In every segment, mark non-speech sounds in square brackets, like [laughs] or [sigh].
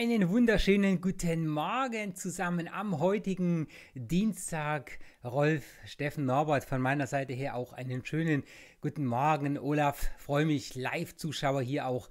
Einen wunderschönen guten Morgen zusammen am heutigen Dienstag. Rolf, Steffen, Norbert von meiner Seite her auch einen schönen guten Morgen. Olaf, freue mich, Live-Zuschauer hier auch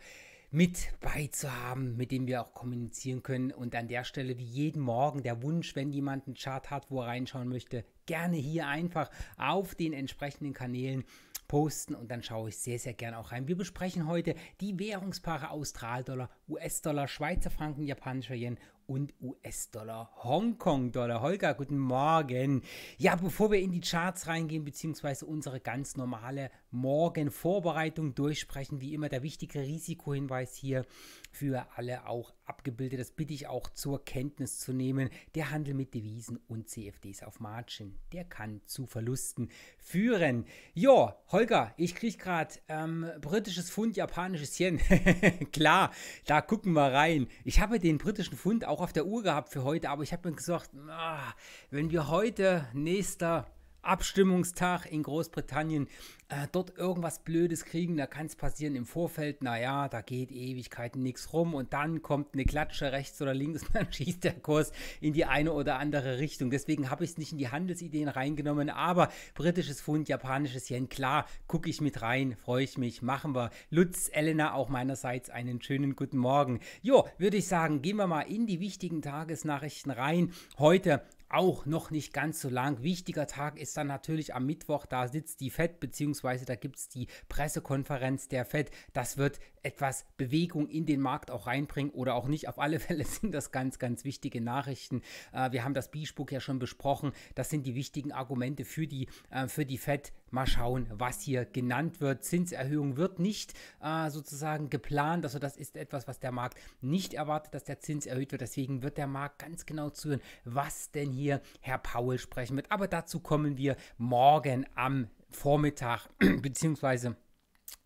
mit beizuhaben, mit dem wir auch kommunizieren können. Und an der Stelle, wie jeden Morgen, der Wunsch, wenn jemand einen Chart hat, wo er reinschauen möchte, gerne hier einfach auf den entsprechenden Kanälen posten und dann schaue ich sehr, sehr gern auch rein. Wir besprechen heute die Währungspaare Australdollar, US-Dollar, Schweizer Franken, japanischer Yen und US-Dollar, Hongkong-Dollar. Holger, guten Morgen. Ja, bevor wir in die Charts reingehen, beziehungsweise unsere ganz normale Morgenvorbereitung durchsprechen, wie immer der wichtige Risikohinweis hier für alle auch abgebildet. Das bitte ich auch zur Kenntnis zu nehmen. Der Handel mit Devisen und CFDs auf Margin, der kann zu Verlusten führen. Jo, Holger, ich kriege gerade ähm, britisches Pfund, japanisches Yen. [laughs] Klar, da gucken wir rein. Ich habe den britischen Pfund auch auf der Uhr gehabt für heute, aber ich habe mir gesagt, ah, wenn wir heute nächster Abstimmungstag in Großbritannien äh, dort irgendwas Blödes kriegen, da kann es passieren im Vorfeld, naja, da geht Ewigkeiten nichts rum und dann kommt eine Klatsche rechts oder links und [laughs] dann schießt der Kurs in die eine oder andere Richtung. Deswegen habe ich es nicht in die Handelsideen reingenommen, aber britisches Pfund, japanisches Yen, klar, gucke ich mit rein, freue ich mich, machen wir. Lutz, Elena, auch meinerseits einen schönen guten Morgen. Jo, würde ich sagen, gehen wir mal in die wichtigen Tagesnachrichten rein. Heute auch noch nicht ganz so lang. Wichtiger Tag ist dann natürlich am Mittwoch, da sitzt die FED, beziehungsweise da gibt es die Pressekonferenz der FED. Das wird etwas Bewegung in den Markt auch reinbringen oder auch nicht. Auf alle [laughs] Fälle sind das ganz, ganz wichtige Nachrichten. Äh, wir haben das b ja schon besprochen. Das sind die wichtigen Argumente für die, äh, für die FED. Mal schauen, was hier genannt wird. Zinserhöhung wird nicht äh, sozusagen geplant. Also das ist etwas, was der Markt nicht erwartet, dass der Zins erhöht wird. Deswegen wird der Markt ganz genau zuhören, was denn hier Herr Paul sprechen wird. Aber dazu kommen wir morgen am Vormittag [clears throat] beziehungsweise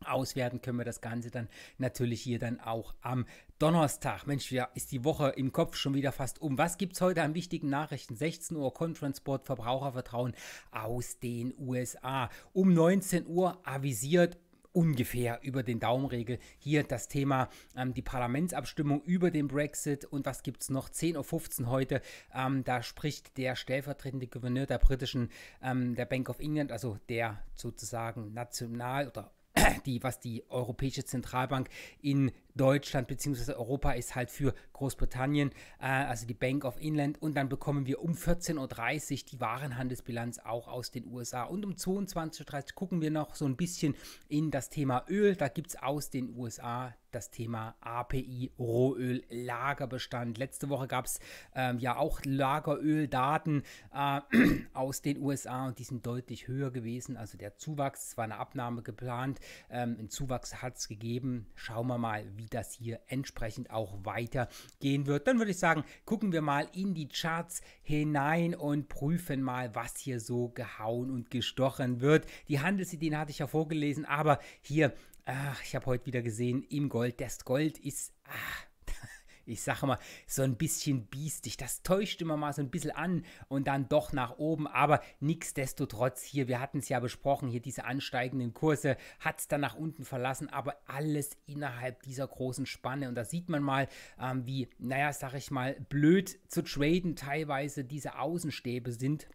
Auswerten können wir das Ganze dann natürlich hier dann auch am Donnerstag. Mensch, ja, ist die Woche im Kopf schon wieder fast um. Was gibt es heute an wichtigen Nachrichten? 16 Uhr Conference Verbrauchervertrauen aus den USA. Um 19 Uhr avisiert ungefähr über den Daumenregel. Hier das Thema ähm, die Parlamentsabstimmung über den Brexit und was gibt es noch? 10.15 Uhr heute, ähm, da spricht der stellvertretende Gouverneur der britischen, ähm, der Bank of England, also der sozusagen national oder die, was die Europäische Zentralbank in Deutschland bzw. Europa ist halt für Großbritannien, äh, also die Bank of England. Und dann bekommen wir um 14.30 Uhr die Warenhandelsbilanz auch aus den USA. Und um 22.30 Uhr gucken wir noch so ein bisschen in das Thema Öl. Da gibt es aus den USA das Thema API, Rohöl, Lagerbestand. Letzte Woche gab es ähm, ja auch Lageröldaten äh, [clears throat] aus den USA und die sind deutlich höher gewesen. Also der Zuwachs, es war eine Abnahme geplant, ähm, einen Zuwachs hat es gegeben. Schauen wir mal, wie wie das hier entsprechend auch weitergehen wird. Dann würde ich sagen, gucken wir mal in die Charts hinein und prüfen mal, was hier so gehauen und gestochen wird. Die Handelsideen hatte ich ja vorgelesen, aber hier, ach, ich habe heute wieder gesehen, im Gold, das Gold ist, ach, ich sage mal, so ein bisschen biestig. Das täuscht immer mal so ein bisschen an und dann doch nach oben. Aber nichtsdestotrotz hier, wir hatten es ja besprochen, hier diese ansteigenden Kurse hat es dann nach unten verlassen, aber alles innerhalb dieser großen Spanne. Und da sieht man mal, ähm, wie, naja, sag ich mal, blöd zu traden teilweise diese Außenstäbe sind.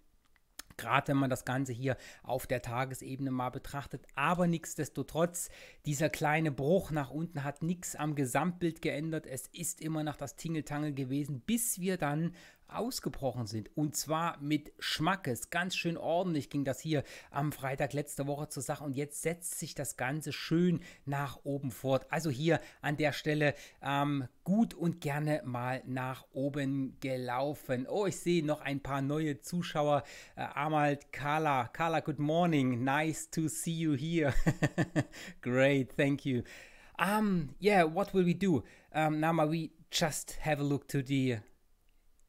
Gerade wenn man das Ganze hier auf der Tagesebene mal betrachtet. Aber nichtsdestotrotz, dieser kleine Bruch nach unten hat nichts am Gesamtbild geändert. Es ist immer noch das Tingeltangel gewesen, bis wir dann ausgebrochen sind. Und zwar mit Schmackes. Ganz schön ordentlich ging das hier am Freitag letzte Woche zur Sache. Und jetzt setzt sich das Ganze schön nach oben fort. Also hier an der Stelle ähm, gut und gerne mal nach oben gelaufen. Oh, ich sehe noch ein paar neue Zuschauer. Äh, Amalt Carla. Kala, good morning. Nice to see you here. [laughs] Great, thank you. Um, yeah, what will we do? Um, Nama, we just have a look to the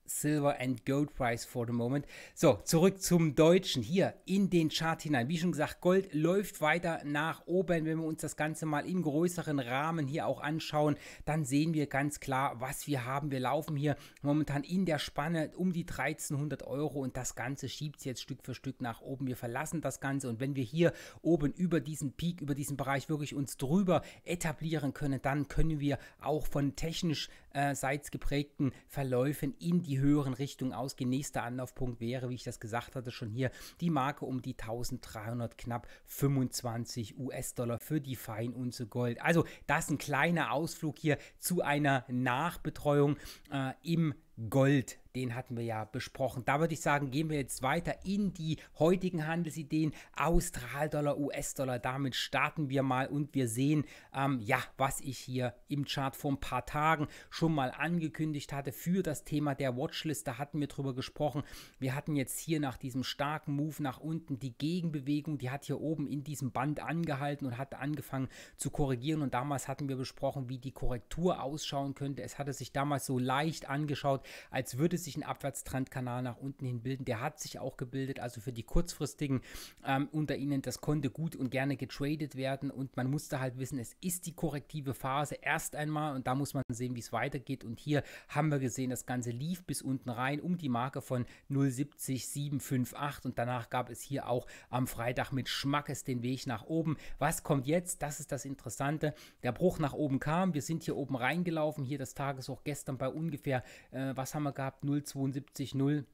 Silver and Gold Price for the moment. So, zurück zum Deutschen hier in den Chart hinein. Wie schon gesagt, Gold läuft weiter nach oben. Wenn wir uns das Ganze mal im größeren Rahmen hier auch anschauen, dann sehen wir ganz klar, was wir haben. Wir laufen hier momentan in der Spanne um die 1300 Euro und das Ganze schiebt jetzt Stück für Stück nach oben. Wir verlassen das Ganze und wenn wir hier oben über diesen Peak, über diesen Bereich wirklich uns drüber etablieren können, dann können wir auch von technisch meinerseits äh, geprägten Verläufen in die höheren Richtungen ausgehen. Nächster Anlaufpunkt wäre, wie ich das gesagt hatte, schon hier die Marke um die 1300 knapp 25 US-Dollar für die Feinunze Gold. Also das ist ein kleiner Ausflug hier zu einer Nachbetreuung äh, im Gold, den hatten wir ja besprochen. Da würde ich sagen, gehen wir jetzt weiter in die heutigen Handelsideen. Australdollar, US-Dollar, damit starten wir mal und wir sehen, ähm, ja, was ich hier im Chart vor ein paar Tagen schon mal angekündigt hatte für das Thema der Watchlist. Da hatten wir drüber gesprochen. Wir hatten jetzt hier nach diesem starken Move nach unten die Gegenbewegung, die hat hier oben in diesem Band angehalten und hat angefangen zu korrigieren. Und damals hatten wir besprochen, wie die Korrektur ausschauen könnte. Es hatte sich damals so leicht angeschaut als würde sich ein Abwärtstrendkanal nach unten hin bilden. Der hat sich auch gebildet, also für die kurzfristigen ähm, unter Ihnen, das konnte gut und gerne getradet werden und man musste halt wissen, es ist die korrektive Phase erst einmal und da muss man sehen, wie es weitergeht und hier haben wir gesehen, das Ganze lief bis unten rein um die Marke von 0,70758 und danach gab es hier auch am Freitag mit Schmackes den Weg nach oben. Was kommt jetzt? Das ist das Interessante. Der Bruch nach oben kam, wir sind hier oben reingelaufen, hier das Tageshoch gestern bei ungefähr äh, was haben wir gehabt? 0,72, 0.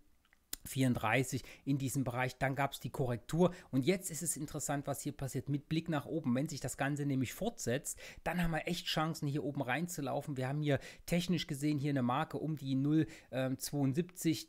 34 in diesem Bereich. Dann gab es die Korrektur. Und jetzt ist es interessant, was hier passiert mit Blick nach oben. Wenn sich das Ganze nämlich fortsetzt, dann haben wir echt Chancen, hier oben reinzulaufen. Wir haben hier technisch gesehen hier eine Marke um die 0,72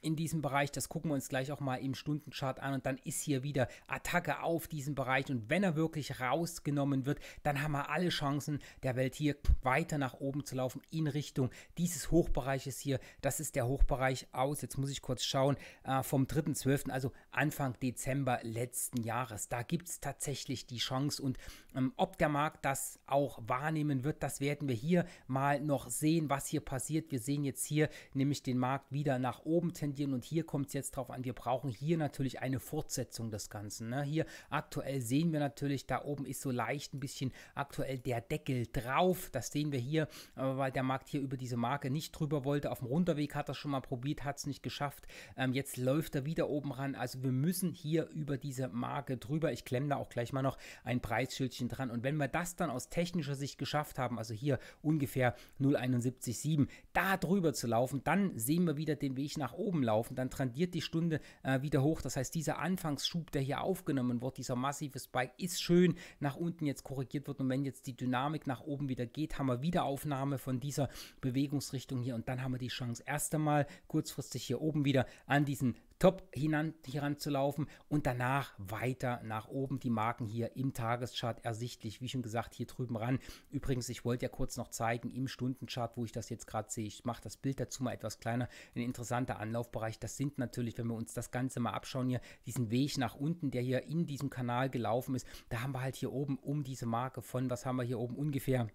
in diesem Bereich. Das gucken wir uns gleich auch mal im Stundenchart an und dann ist hier wieder Attacke auf diesen Bereich und wenn er wirklich rausgenommen wird, dann haben wir alle Chancen der Welt hier weiter nach oben zu laufen in Richtung dieses Hochbereiches hier. Das ist der Hochbereich aus, jetzt muss ich kurz schauen, äh, vom 3.12., also Anfang Dezember letzten Jahres. Da gibt es tatsächlich die Chance und ähm, ob der Markt das auch wahrnehmen wird, das werden wir hier mal noch sehen, was hier passiert. Wir sehen jetzt hier nämlich den Markt wieder nach oben tendieren tendieren und hier kommt es jetzt drauf an, wir brauchen hier natürlich eine Fortsetzung des Ganzen. Ne? Hier aktuell sehen wir natürlich, da oben ist so leicht ein bisschen aktuell der Deckel drauf. Das sehen wir hier, äh, weil der Markt hier über diese Marke nicht drüber wollte. Auf dem Runterweg hat er schon mal probiert, hat es nicht geschafft. Ähm, jetzt läuft er wieder oben ran. Also wir müssen hier über diese Marke drüber. Ich klemme da auch gleich mal noch ein Preisschildchen dran. Und wenn wir das dann aus technischer Sicht geschafft haben, also hier ungefähr 0,71,7, da drüber zu laufen, dann sehen wir wieder den Weg nach oben oben laufen, dann trendiert die Stunde äh, wieder hoch. Das heißt, dieser Anfangsschub, der hier aufgenommen wird, dieser massive Spike, ist schön nach unten jetzt korrigiert wird. Und wenn jetzt die Dynamik nach oben wieder geht, haben wir wieder Aufnahme von dieser Bewegungsrichtung hier. Und dann haben wir die Chance, erst einmal kurzfristig hier oben wieder an diesen top hinan, heranzulaufen und danach weiter nach oben. Die Marken hier im Tageschart ersichtlich, wie schon gesagt, hier drüben ran. Übrigens, ich wollte ja kurz noch zeigen, im Stundenchart, wo ich das jetzt gerade sehe, ich mache das Bild dazu mal etwas kleiner, ein interessanter Anlauf. Einlaufbereich, das sind natürlich, wenn wir uns das Ganze mal abschauen hier, diesen Weg nach unten, der hier in diesem Kanal gelaufen ist, da haben wir halt hier oben um diese Marke von, was haben wir hier oben ungefähr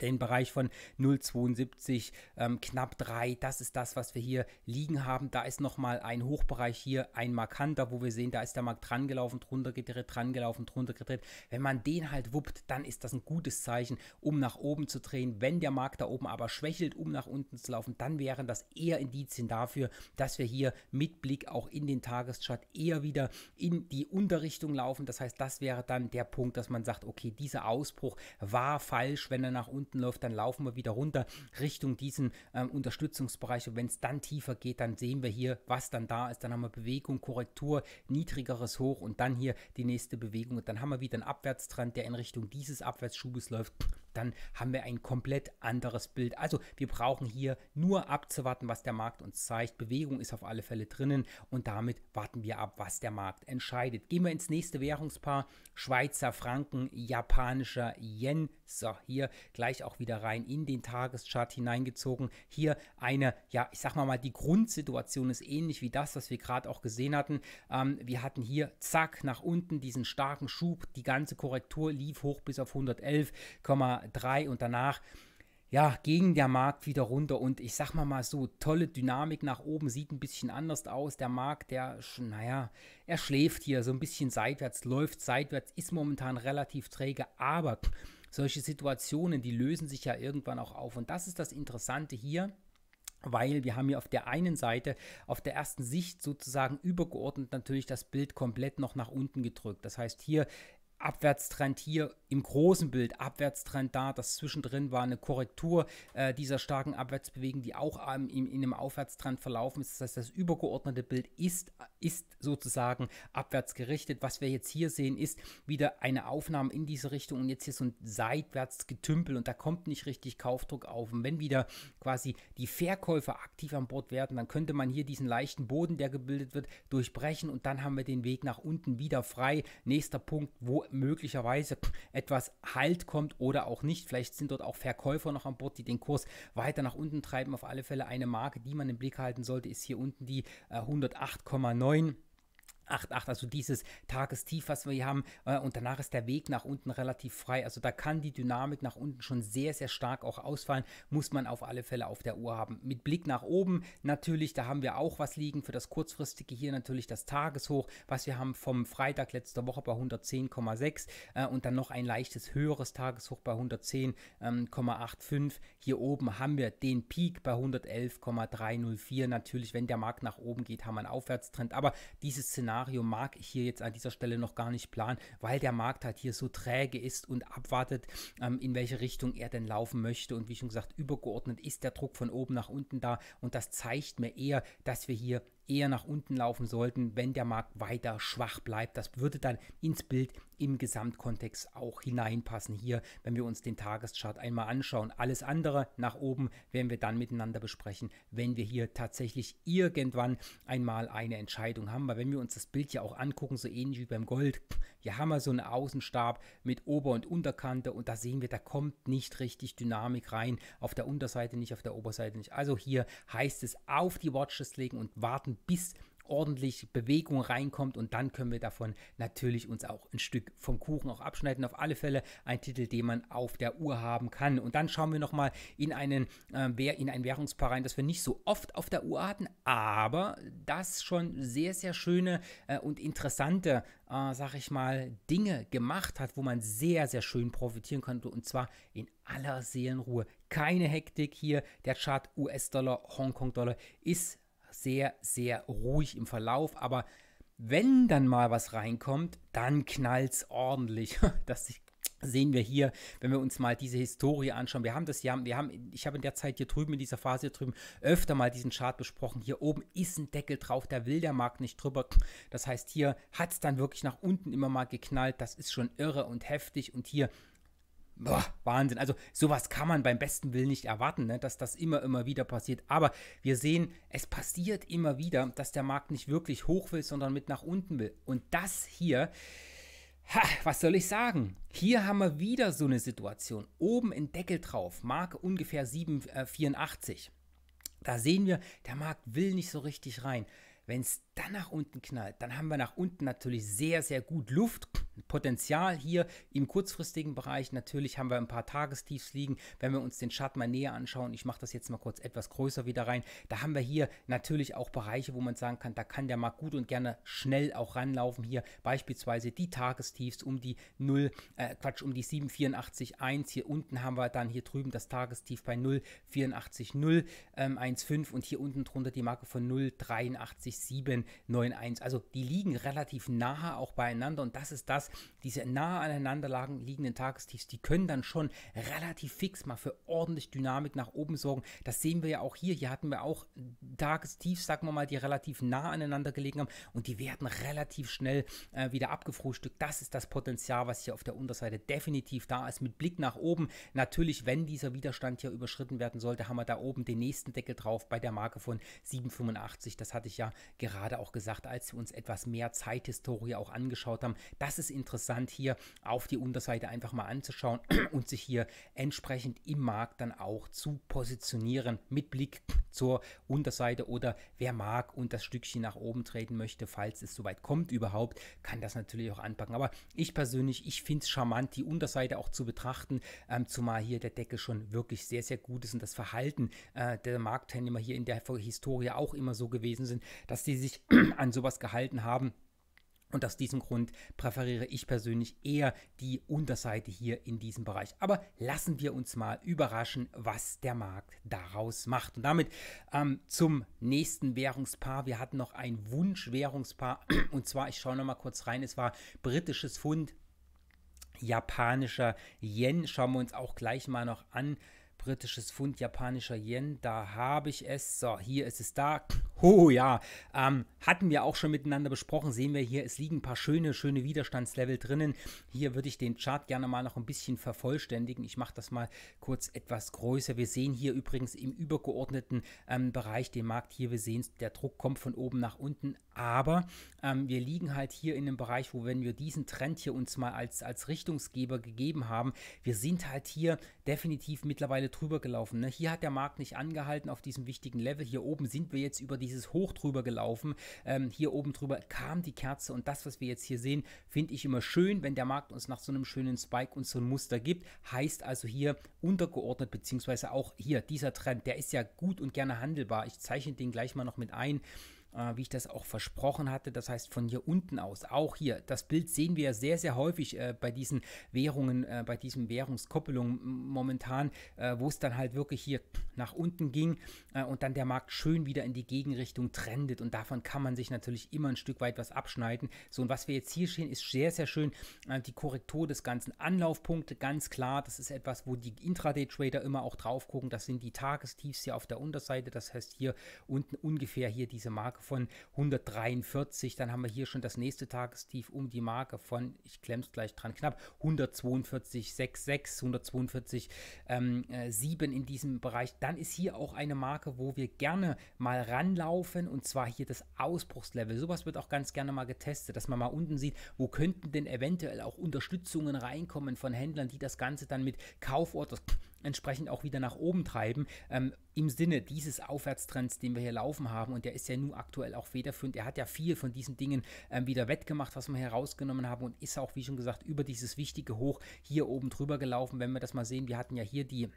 den Bereich von 0,72, ähm, knapp 3, das ist das, was wir hier liegen haben. Da ist nochmal ein Hochbereich hier, ein markanter, wo wir sehen, da ist der Markt dran gelaufen, drunter gedreht, dran gelaufen, drunter gedreht. Wenn man den halt wuppt, dann ist das ein gutes Zeichen, um nach oben zu drehen. Wenn der Markt da oben aber schwächelt, um nach unten zu laufen, dann wären das eher Indizien dafür, dass wir hier mit Blick auch in den Tageschart eher wieder in die Unterrichtung laufen. Das heißt, das wäre dann der Punkt, dass man sagt, okay, dieser Ausbruch war falsch, wenn er nach unten unten läuft, dann laufen wir wieder runter Richtung diesen ähm, Unterstützungsbereich. Und wenn es dann tiefer geht, dann sehen wir hier, was dann da ist. Dann haben wir Bewegung, Korrektur, niedrigeres Hoch und dann hier die nächste Bewegung. Und dann haben wir wieder einen Abwärtstrend, der in Richtung dieses Abwärtsschubes läuft dann haben wir ein komplett anderes Bild. Also wir brauchen hier nur abzuwarten, was der Markt uns zeigt. Bewegung ist auf alle Fälle drinnen und damit warten wir ab, was der Markt entscheidet. Gehen wir ins nächste Währungspaar. Schweizer Franken, japanischer Yen. So, hier gleich auch wieder rein in den Tageschart hineingezogen. Hier eine, ja, ich sag mal mal, die Grundsituation ist ähnlich wie das, was wir gerade auch gesehen hatten. Ähm, wir hatten hier zack nach unten diesen starken Schub. Die ganze Korrektur lief hoch bis auf 111, drei und danach ja, ging der Markt wieder runter und ich sag mal mal so, tolle Dynamik nach oben, sieht ein bisschen anders aus. Der Markt, der, naja, er schläft hier so ein bisschen seitwärts, läuft seitwärts, ist momentan relativ träge, aber solche Situationen, die lösen sich ja irgendwann auch auf und das ist das Interessante hier. Weil wir haben hier auf der einen Seite, auf der ersten Sicht sozusagen übergeordnet natürlich das Bild komplett noch nach unten gedrückt. Das heißt, hier Abwärtstrend hier im großen Bild Abwärtstrend da. Das zwischendrin war eine Korrektur äh, dieser starken Abwärtsbewegung, die auch ähm, in, in, einem Aufwärtstrend verlaufen ist. Das heißt, das übergeordnete Bild ist, ist sozusagen abwärts gerichtet. Was wir jetzt hier sehen, ist wieder eine Aufnahme in diese Richtung und jetzt hier so ein Seitwärtsgetümpel und da kommt nicht richtig Kaufdruck auf. Und wenn wieder quasi die Verkäufer aktiv an Bord werden, dann könnte man hier diesen leichten Boden, der gebildet wird, durchbrechen und dann haben wir den Weg nach unten wieder frei. Nächster Punkt, wo möglicherweise etwas Halt kommt oder auch nicht. Vielleicht sind dort auch Verkäufer noch an Bord, die den Kurs weiter nach unten treiben. Auf alle Fälle eine Marke, die man im Blick halten sollte, ist hier unten die äh, 108,9. 8,8, also dieses Tagestief, was wir hier haben, äh, und danach ist der Weg nach unten relativ frei. Also da kann die Dynamik nach unten schon sehr, sehr stark auch ausfallen, muss man auf alle Fälle auf der Uhr haben. Mit Blick nach oben natürlich, da haben wir auch was liegen für das kurzfristige hier natürlich das Tageshoch, was wir haben vom Freitag letzter Woche bei 110,6 äh, und dann noch ein leichtes höheres Tageshoch bei 110,85. hier oben haben wir den Peak bei 111,304. Natürlich, wenn der Markt nach oben geht, haben wir einen Aufwärtstrend, aber dieses Szenario Szenario mag ich hier jetzt an dieser Stelle noch gar nicht planen, weil der Markt halt hier so träge ist und abwartet, ähm, in welche Richtung er denn laufen möchte. Und wie schon gesagt, übergeordnet ist der Druck von oben nach unten da. Und das zeigt mir eher, dass wir hier eher nach unten laufen sollten, wenn der Markt weiter schwach bleibt. Das würde dann ins Bild im Gesamtkontext auch hineinpassen hier, wenn wir uns den Tageschart einmal anschauen. Alles andere nach oben werden wir dann miteinander besprechen, wenn wir hier tatsächlich irgendwann einmal eine Entscheidung haben. Weil wenn wir uns das Bild ja auch angucken, so ähnlich wie beim Gold, hier haben wir so einen Außenstab mit Ober- und Unterkante und da sehen wir, da kommt nicht richtig Dynamik rein. Auf der Unterseite nicht, auf der Oberseite nicht. Also hier heißt es auf die Watches legen und warten, bis ordentlich Bewegung reinkommt und dann können wir davon natürlich uns auch ein Stück vom Kuchen auch abschneiden. Auf alle Fälle ein Titel, den man auf der Uhr haben kann. Und dann schauen wir nochmal in, einen, äh, in ein Währungspaar rein, das wir nicht so oft auf der Uhr hatten, aber das schon sehr, sehr schöne äh, und interessante, äh, sag ich mal, Dinge gemacht hat, wo man sehr, sehr schön profitieren konnte und zwar in aller Seelenruhe. Keine Hektik hier. Der Chart US-Dollar, Hongkong-Dollar ist sehr, sehr ruhig im Verlauf. Aber wenn dann mal was reinkommt, dann knallt es ordentlich. [laughs] Das sehen wir hier, wenn wir uns mal diese Historie anschauen. Wir haben das ja, wir haben, ich habe in der Zeit hier drüben, in dieser Phase hier drüben, öfter mal diesen Chart besprochen. Hier oben ist ein Deckel drauf, da will der Markt nicht drüber. Das heißt, hier hat es dann wirklich nach unten immer mal geknallt. Das ist schon irre und heftig. Und hier Boah, Wahnsinn. Also sowas kann man beim besten Willen nicht erwarten, ne? dass das immer, immer wieder passiert. Aber wir sehen, es passiert immer wieder, dass der Markt nicht wirklich hoch will, sondern mit nach unten will. Und das hier, ha, was soll ich sagen? Hier haben wir wieder so eine Situation. Oben in Deckel drauf, Marke ungefähr 784. Äh, da sehen wir, der Markt will nicht so richtig rein. Wenn es dann nach unten knallt, dann haben wir nach unten natürlich sehr, sehr gut Luft Potenzial hier im kurzfristigen Bereich. Natürlich haben wir ein paar Tagestiefs liegen. Wenn wir uns den Chart mal näher anschauen, ich mache das jetzt mal kurz etwas größer wieder rein, da haben wir hier natürlich auch Bereiche, wo man sagen kann, da kann der Markt gut und gerne schnell auch ranlaufen. Hier beispielsweise die Tagestiefs um die 0, äh, Quatsch, um die 784,1. Hier unten haben wir dann hier drüben das Tagestief bei 0,84,015 ähm, und hier unten drunter die Marke von 0,83791. Also die liegen relativ nahe auch beieinander und das ist das, diese nahe aneinander liegenden Tagestiefs, die können dann schon relativ fix mal für ordentlich Dynamik nach oben sorgen. Das sehen wir ja auch hier. Hier hatten wir auch Tagestiefs, sagen wir mal, die relativ nah aneinander gelegen haben und die werden relativ schnell äh, wieder abgefrühstückt. Das ist das Potenzial, was hier auf der Unterseite definitiv da ist. Mit Blick nach oben, natürlich, wenn dieser Widerstand hier überschritten werden sollte, haben wir da oben den nächsten Deckel drauf bei der Marke von 7,85. Das hatte ich ja gerade auch gesagt, als wir uns etwas mehr Zeithistorie auch angeschaut haben. Das ist in interessant, hier auf die Unterseite einfach mal anzuschauen [clears throat] und sich hier entsprechend im Markt dann auch zu positionieren mit Blick zur Unterseite oder wer mag und das Stückchen nach oben treten möchte, falls es soweit kommt überhaupt, kann das natürlich auch anpacken. Aber ich persönlich, ich finde es charmant, die Unterseite auch zu betrachten, ähm, zumal hier der Deckel schon wirklich sehr, sehr gut ist und das Verhalten äh, der Marktteilnehmer hier in der Historie auch immer so gewesen sind, dass die sich [clears throat] an sowas gehalten haben. Und aus diesem Grund präferiere ich persönlich eher die Unterseite hier in diesem Bereich. Aber lassen wir uns mal überraschen, was der Markt daraus macht. Und damit ähm, zum nächsten Währungspaar. Wir hatten noch ein Wunschwährungspaar. [clears throat] Und zwar, ich schaue noch mal kurz rein, es war britisches Pfund, japanischer Yen. Schauen wir uns auch gleich mal noch an britisches Pfund, japanischer Yen. Da habe ich es. So, hier ist es da. [laughs] Oh ja, ähm, hatten wir auch schon miteinander besprochen. Sehen wir hier, es liegen ein paar schöne, schöne Widerstandslevel drinnen. Hier würde ich den Chart gerne mal noch ein bisschen vervollständigen. Ich mache das mal kurz etwas größer. Wir sehen hier übrigens im übergeordneten ähm, Bereich den Markt hier. Wir sehen, der Druck kommt von oben nach unten aber ähm, wir liegen halt hier in dem Bereich, wo wenn wir diesen Trend hier uns mal als, als Richtungsgeber gegeben haben, wir sind halt hier definitiv mittlerweile drüber gelaufen. Ne? Hier hat der Markt nicht angehalten auf diesem wichtigen Level. Hier oben sind wir jetzt über dieses Hoch drüber gelaufen. Ähm, hier oben drüber kam die Kerze und das, was wir jetzt hier sehen, finde ich immer schön, wenn der Markt uns nach so einem schönen Spike und so ein Muster gibt. Heißt also hier untergeordnet, beziehungsweise auch hier dieser Trend, der ist ja gut und gerne handelbar. Ich zeichne den gleich mal noch mit ein äh, wie ich das auch versprochen hatte. Das heißt, von hier unten aus, auch hier, das Bild sehen wir sehr, sehr häufig äh, bei diesen Währungen, äh, bei diesen Währungskoppelungen momentan, äh, wo es dann halt wirklich hier nach unten ging äh, und dann der Markt schön wieder in die Gegenrichtung trendet. Und davon kann man sich natürlich immer ein Stück weit was abschneiden. So, und was wir jetzt hier sehen, ist sehr, sehr schön äh, die Korrektur des ganzen Anlaufpunkte, ganz klar. Das ist etwas, wo die Intraday-Trader immer auch drauf gucken. Das sind die Tagestiefs hier auf der Unterseite. Das heißt, hier unten ungefähr hier diese Marke Marke von 143. Dann haben wir hier schon das nächste Tagestief um die Marke von, ich klemm's gleich dran, knapp 142,66, 142,7 ähm, äh, in diesem Bereich. Dann ist hier auch eine Marke, wo wir gerne mal ranlaufen und zwar hier das Ausbruchslevel. Sowas wird auch ganz gerne mal getestet, dass man mal unten sieht, wo könnten denn eventuell auch Unterstützungen reinkommen von Händlern, die das Ganze dann mit Kaufort entsprechend auch wieder nach oben treiben. Ähm, Im Sinne dieses Aufwärtstrends, den wir hier laufen haben, und der ist ja nun aktuell auch federführend. Er hat ja viel von diesen Dingen ähm, wieder wettgemacht, was wir herausgenommen haben, und ist auch, wie schon gesagt, über dieses wichtige Hoch hier oben drüber gelaufen. Wenn wir das mal sehen, wir hatten ja hier die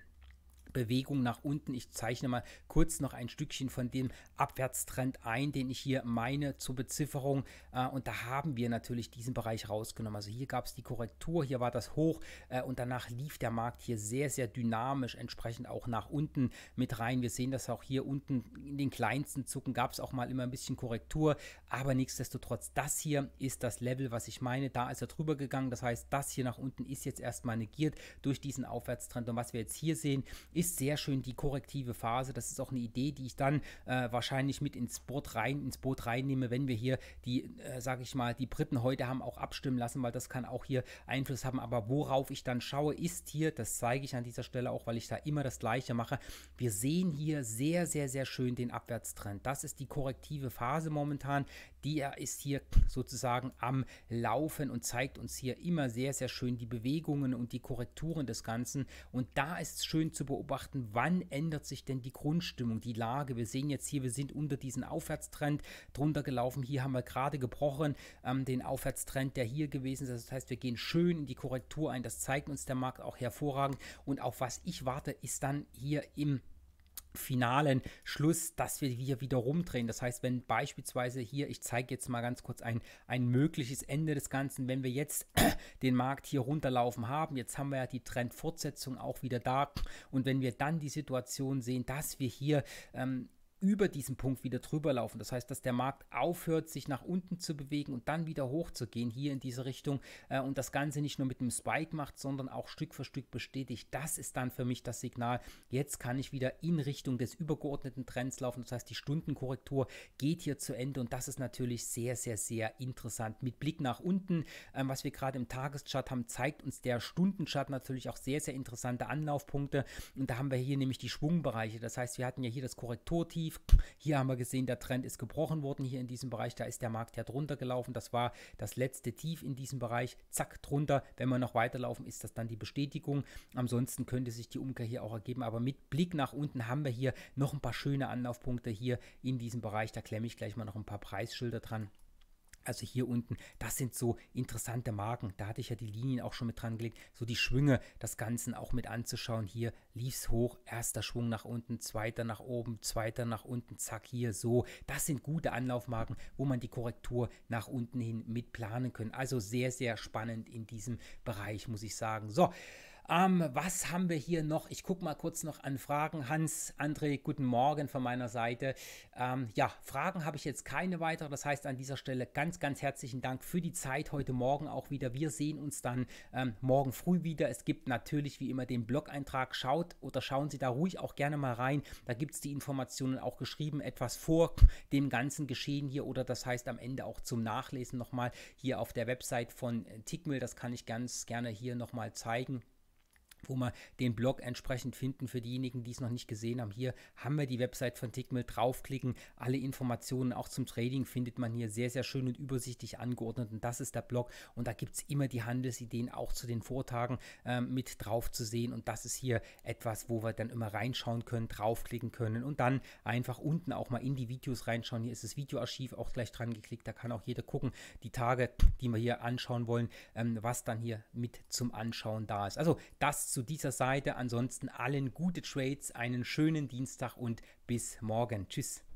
Bewegung nach unten. Ich zeichne mal kurz noch ein Stückchen von dem Abwärtstrend ein, den ich hier meine zur Bezifferung. Äh, und da haben wir natürlich diesen Bereich rausgenommen. Also hier gab es die Korrektur, hier war das hoch äh, und danach lief der Markt hier sehr, sehr dynamisch, entsprechend auch nach unten mit rein. Wir sehen das auch hier unten in den kleinsten Zucken gab es auch mal immer ein bisschen Korrektur, aber nichtsdestotrotz, das hier ist das Level, was ich meine. Da ist er drüber gegangen. Das heißt, das hier nach unten ist jetzt erstmal negiert durch diesen Aufwärtstrend. Und was wir jetzt hier sehen, ist ist sehr schön die korrektive Phase. Das ist auch eine Idee, die ich dann äh, wahrscheinlich mit ins Boot rein, ins Boot reinnehme, wenn wir hier die, äh, sage ich mal, die Briten heute haben auch abstimmen lassen, weil das kann auch hier Einfluss haben. Aber worauf ich dann schaue, ist hier, das zeige ich an dieser Stelle auch, weil ich da immer das Gleiche mache. Wir sehen hier sehr, sehr, sehr schön den Abwärtstrend. Das ist die korrektive Phase momentan. Die äh, ist hier sozusagen am Laufen und zeigt uns hier immer sehr, sehr schön die Bewegungen und die Korrekturen des Ganzen. Und da ist es schön zu beobachten beobachten, wann ändert sich denn die Grundstimmung, die Lage. Wir sehen jetzt hier, wir sind unter diesen Aufwärtstrend drunter gelaufen. Hier haben wir gerade gebrochen ähm, den Aufwärtstrend, der hier gewesen ist. Das heißt, wir gehen schön in die Korrektur ein. Das zeigt uns der Markt auch hervorragend. Und auf was ich warte, ist dann hier im finalen Schluss, dass wir hier wieder rumdrehen. Das heißt, wenn beispielsweise hier, ich zeige jetzt mal ganz kurz ein, ein mögliches Ende des Ganzen, wenn wir jetzt [clears throat] den Markt hier runterlaufen haben, jetzt haben wir ja die Trendfortsetzung auch wieder da und wenn wir dann die Situation sehen, dass wir hier ähm, über diesen Punkt wieder drüber laufen. Das heißt, dass der Markt aufhört, sich nach unten zu bewegen und dann wieder hochzugehen hier in diese Richtung äh, und das Ganze nicht nur mit einem Spike macht, sondern auch Stück für Stück bestätigt. Das ist dann für mich das Signal. Jetzt kann ich wieder in Richtung des übergeordneten Trends laufen. Das heißt, die Stundenkorrektur geht hier zu Ende und das ist natürlich sehr, sehr, sehr interessant. Mit Blick nach unten, ähm, was wir gerade im Tageschart haben, zeigt uns der Stundenchart natürlich auch sehr, sehr interessante Anlaufpunkte und da haben wir hier nämlich die Schwungbereiche. Das heißt, wir hatten ja hier das Korrekturtief negativ. Hier haben wir gesehen, der Trend ist gebrochen worden hier in diesem Bereich. Da ist der Markt ja drunter gelaufen. Das war das letzte Tief in diesem Bereich. Zack, drunter. Wenn wir noch weiterlaufen, ist das dann die Bestätigung. Ansonsten könnte sich die Umkehr hier auch ergeben. Aber mit Blick nach unten haben wir hier noch ein paar schöne Anlaufpunkte hier in diesem Bereich. Da klemme ich gleich mal noch ein paar Preisschilder dran. Also hier unten, das sind so interessante Marken. Da hatte ich ja die Linien auch schon mit dran gelegt. So die Schwünge, das Ganze auch mit anzuschauen. Hier lief es hoch, erster Schwung nach unten, zweiter nach oben, zweiter nach unten, zack, hier so. Das sind gute Anlaufmarken, wo man die Korrektur nach unten hin mit planen kann. Also sehr, sehr spannend in diesem Bereich, muss ich sagen. So. Ähm, was haben wir hier noch? Ich gucke mal kurz noch an Fragen. Hans, André, guten Morgen von meiner Seite. Ähm, ja, Fragen habe ich jetzt keine weiter. Das heißt an dieser Stelle ganz, ganz herzlichen Dank für die Zeit heute Morgen auch wieder. Wir sehen uns dann ähm, morgen früh wieder. Es gibt natürlich wie immer den Blog-Eintrag. Schaut oder schauen Sie da ruhig auch gerne mal rein. Da gibt es die Informationen auch geschrieben, etwas vor dem ganzen Geschehen hier oder das heißt am Ende auch zum Nachlesen nochmal hier auf der Website von Tickmill. Das kann ich ganz gerne hier nochmal zeigen wo wir den Blog entsprechend finden. Für diejenigen, die es noch nicht gesehen haben, hier haben wir die Website von Tickmill. Draufklicken, alle Informationen auch zum Trading findet man hier sehr, sehr schön und übersichtlich angeordnet. Und das ist der Blog. Und da gibt es immer die Handelsideen auch zu den Vortagen ähm, mit drauf zu sehen. Und das ist hier etwas, wo wir dann immer reinschauen können, draufklicken können und dann einfach unten auch mal in die Videos reinschauen. Hier ist das Videoarchiv auch gleich dran geklickt. Da kann auch jeder gucken, die Tage, die wir hier anschauen wollen, ähm, was dann hier mit zum Anschauen da ist. Also das zu dieser Seite. Ansonsten allen gute Trades, einen schönen Dienstag und bis morgen. Tschüss.